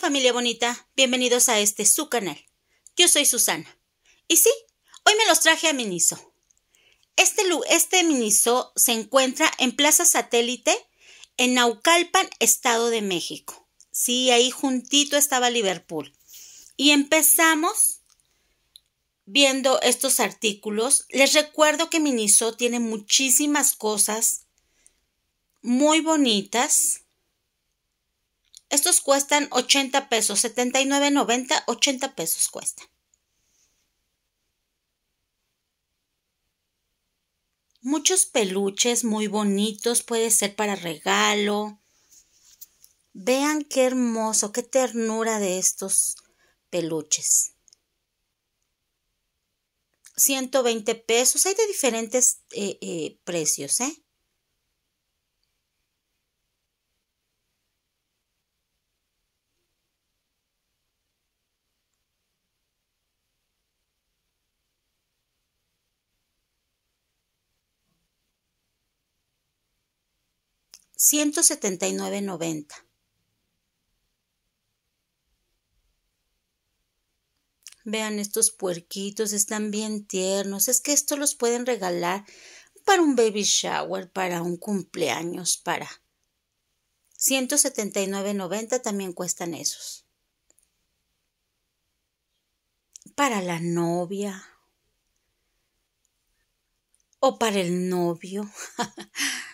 familia bonita, bienvenidos a este su canal. Yo soy Susana. Y sí, hoy me los traje a Miniso. Este, este Miniso se encuentra en Plaza Satélite, en Naucalpan, Estado de México. Sí, ahí juntito estaba Liverpool. Y empezamos viendo estos artículos. Les recuerdo que Miniso tiene muchísimas cosas muy bonitas estos cuestan 80 pesos, 79.90, 80 pesos cuestan. Muchos peluches muy bonitos, puede ser para regalo. Vean qué hermoso, qué ternura de estos peluches. 120 pesos, hay de diferentes eh, eh, precios, ¿eh? 179.90. Vean estos puerquitos, están bien tiernos. Es que estos los pueden regalar para un baby shower, para un cumpleaños, para... 179.90 también cuestan esos. Para la novia. O para el novio.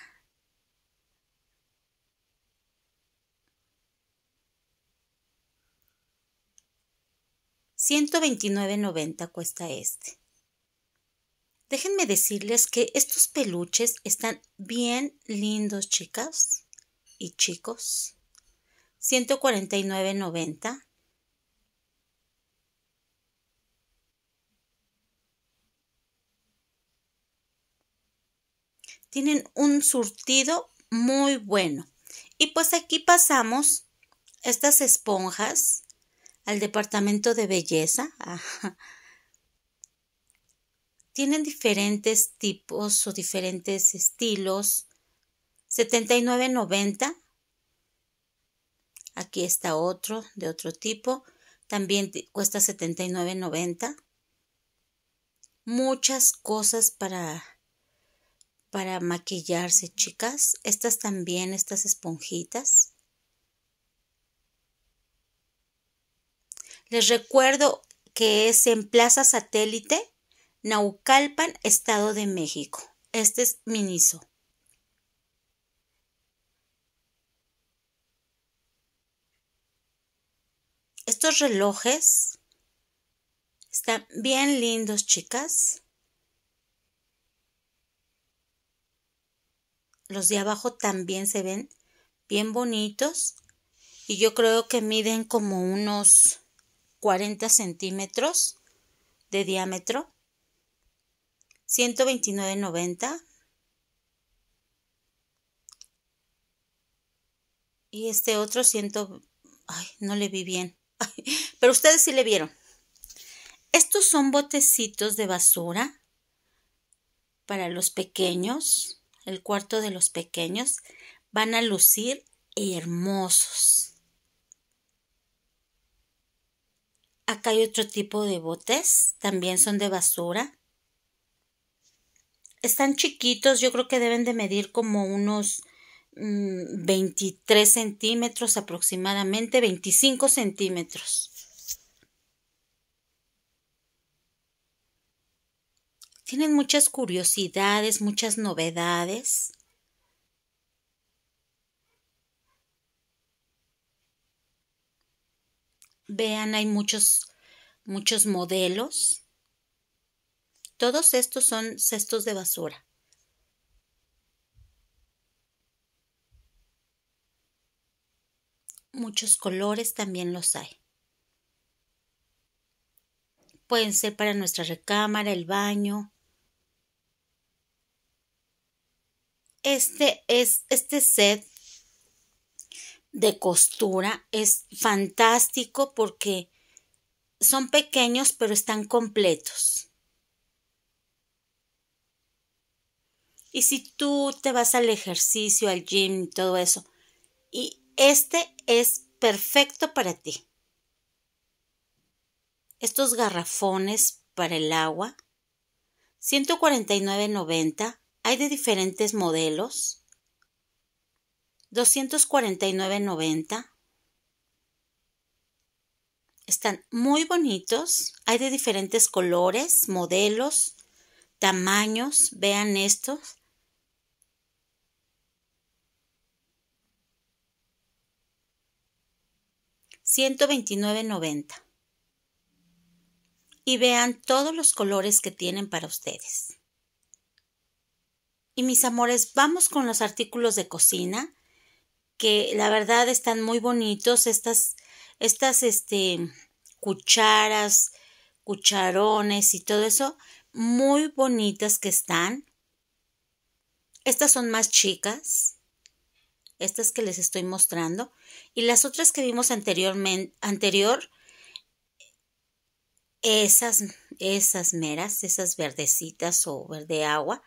129.90 cuesta este. Déjenme decirles que estos peluches están bien lindos, chicas y chicos. 149.90. Tienen un surtido muy bueno. Y pues aquí pasamos estas esponjas al departamento de belleza. Tienen diferentes tipos o diferentes estilos. 79.90. Aquí está otro de otro tipo. También cuesta 79.90. Muchas cosas para para maquillarse, chicas. Estas también, estas esponjitas. Les recuerdo que es en Plaza Satélite, Naucalpan, Estado de México. Este es Miniso. Estos relojes están bien lindos, chicas. Los de abajo también se ven bien bonitos. Y yo creo que miden como unos 40 centímetros de diámetro, 129.90 y este otro 100, ay, no le vi bien, pero ustedes sí le vieron. Estos son botecitos de basura para los pequeños, el cuarto de los pequeños, van a lucir hermosos. Acá hay otro tipo de botes, también son de basura. Están chiquitos, yo creo que deben de medir como unos 23 mm, centímetros aproximadamente, 25 centímetros. Tienen muchas curiosidades, muchas novedades. Vean, hay muchos, muchos modelos. Todos estos son cestos de basura. Muchos colores también los hay. Pueden ser para nuestra recámara, el baño. Este es este set de costura es fantástico porque son pequeños pero están completos. Y si tú te vas al ejercicio, al gym y todo eso, y este es perfecto para ti. Estos garrafones para el agua, 149.90, hay de diferentes modelos. 249.90. Están muy bonitos. Hay de diferentes colores, modelos, tamaños. Vean estos. $129.90. Y vean todos los colores que tienen para ustedes. Y mis amores, vamos con los artículos de cocina que la verdad están muy bonitos estas, estas, este, cucharas, cucharones y todo eso, muy bonitas que están. Estas son más chicas, estas que les estoy mostrando, y las otras que vimos anteriormente, anterior, esas, esas meras, esas verdecitas o verde agua,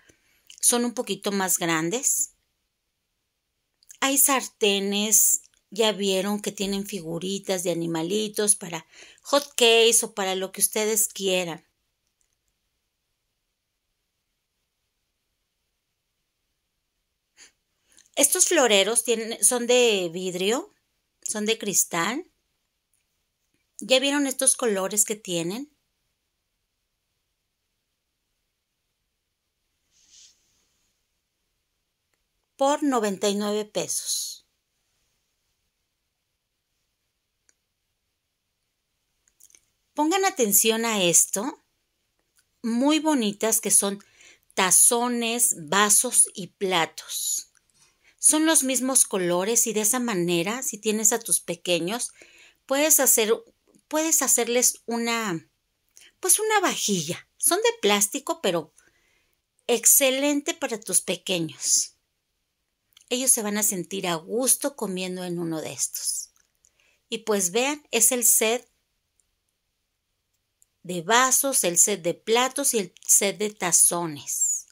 son un poquito más grandes. Hay sartenes, ya vieron que tienen figuritas de animalitos para hot cakes o para lo que ustedes quieran. Estos floreros tienen, son de vidrio, son de cristal. ¿Ya vieron estos colores que tienen? por 99 pesos. Pongan atención a esto. Muy bonitas que son tazones, vasos y platos. Son los mismos colores y de esa manera, si tienes a tus pequeños, puedes hacer puedes hacerles una pues una vajilla. Son de plástico, pero excelente para tus pequeños ellos se van a sentir a gusto comiendo en uno de estos. Y pues vean, es el set de vasos, el set de platos y el set de tazones.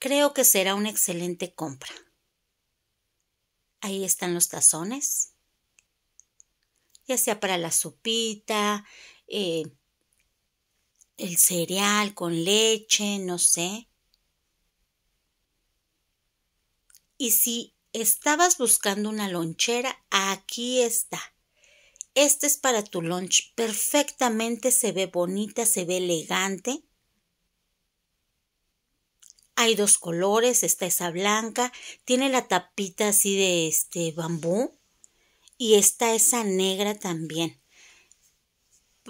Creo que será una excelente compra. Ahí están los tazones, ya sea para la sopita, eh, el cereal con leche, no sé. Y si estabas buscando una lonchera, aquí está. Este es para tu lunch. Perfectamente se ve bonita, se ve elegante. Hay dos colores, Está esa blanca, tiene la tapita así de este bambú y está esa negra también.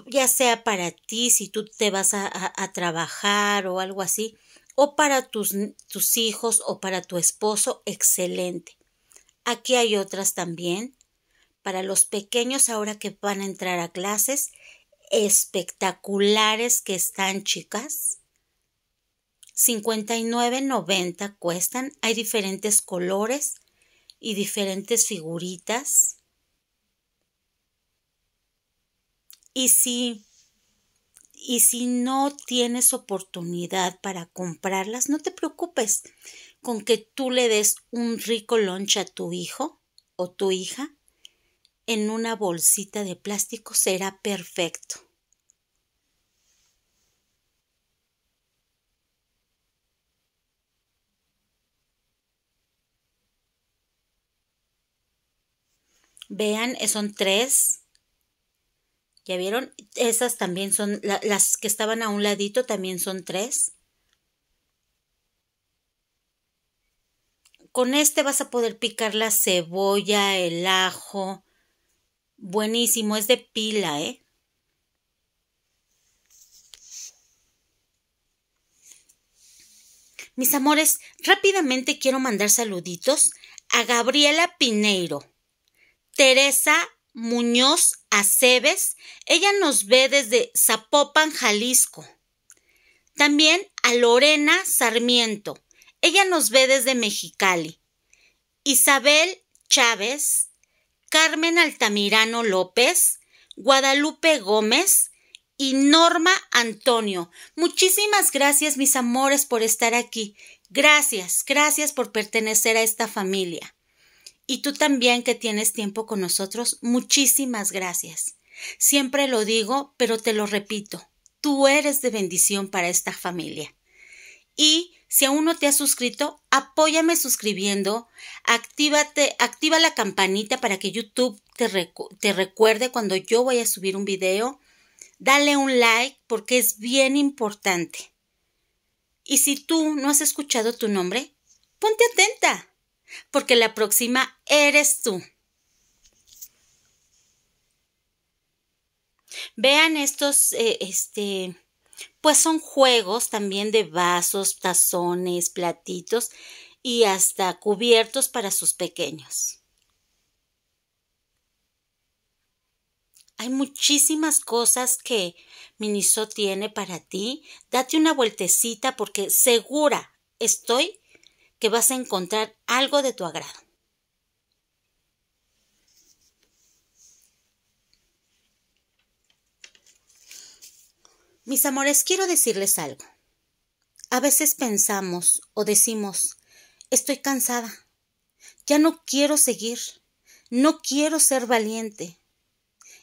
Ya sea para ti, si tú te vas a, a trabajar o algo así, o para tus, tus hijos o para tu esposo, excelente. Aquí hay otras también. Para los pequeños ahora que van a entrar a clases, espectaculares que están, chicas. 59.90 cuestan. Hay diferentes colores y diferentes figuritas. Y si y si no tienes oportunidad para comprarlas, no te preocupes con que tú le des un rico lunch a tu hijo o tu hija en una bolsita de plástico será perfecto. Vean, son tres ¿Ya vieron? Esas también son, las que estaban a un ladito también son tres. Con este vas a poder picar la cebolla, el ajo. Buenísimo, es de pila, ¿eh? Mis amores, rápidamente quiero mandar saluditos a Gabriela Pineiro, Teresa Muñoz Cebes, ella nos ve desde Zapopan, Jalisco. También a Lorena Sarmiento, ella nos ve desde Mexicali. Isabel Chávez, Carmen Altamirano López, Guadalupe Gómez y Norma Antonio. Muchísimas gracias, mis amores, por estar aquí. Gracias, gracias por pertenecer a esta familia. Y tú también que tienes tiempo con nosotros, muchísimas gracias. Siempre lo digo, pero te lo repito, tú eres de bendición para esta familia. Y si aún no te has suscrito, apóyame suscribiendo, activa la campanita para que YouTube te, te recuerde cuando yo voy a subir un video. Dale un like porque es bien importante. Y si tú no has escuchado tu nombre, ponte atenta porque la próxima eres tú. Vean estos, eh, este, pues son juegos también de vasos, tazones, platitos y hasta cubiertos para sus pequeños. Hay muchísimas cosas que Miniso tiene para ti. Date una vueltecita porque segura estoy que vas a encontrar algo de tu agrado. Mis amores, quiero decirles algo. A veces pensamos o decimos, estoy cansada, ya no quiero seguir, no quiero ser valiente.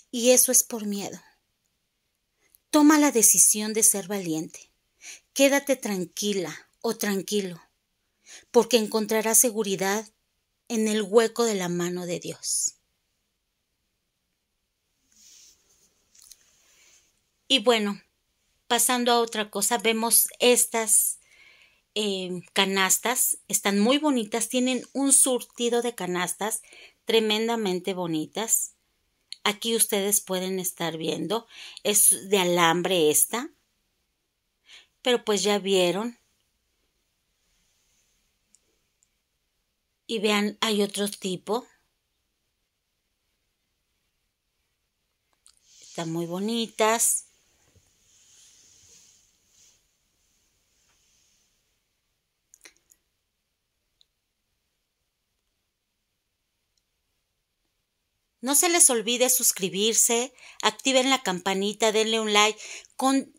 Y eso es por miedo. Toma la decisión de ser valiente. Quédate tranquila o tranquilo porque encontrará seguridad en el hueco de la mano de Dios. Y bueno, pasando a otra cosa, vemos estas eh, canastas, están muy bonitas, tienen un surtido de canastas tremendamente bonitas. Aquí ustedes pueden estar viendo, es de alambre esta, pero pues ya vieron Y vean, hay otro tipo. Están muy bonitas. No se les olvide suscribirse, activen la campanita, denle un like, con...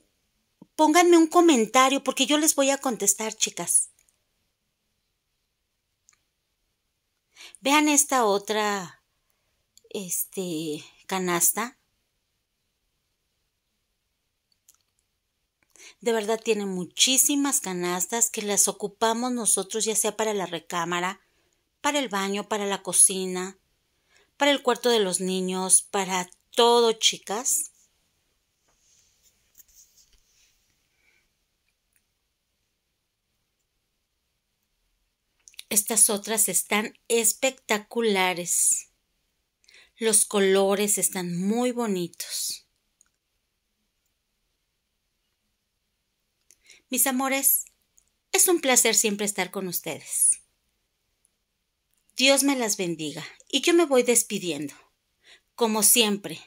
pónganme un comentario porque yo les voy a contestar, chicas. Vean esta otra, este, canasta. De verdad tiene muchísimas canastas que las ocupamos nosotros ya sea para la recámara, para el baño, para la cocina, para el cuarto de los niños, para todo, chicas. Estas otras están espectaculares. Los colores están muy bonitos. Mis amores, es un placer siempre estar con ustedes. Dios me las bendiga y yo me voy despidiendo, como siempre,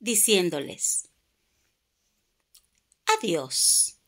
diciéndoles adiós.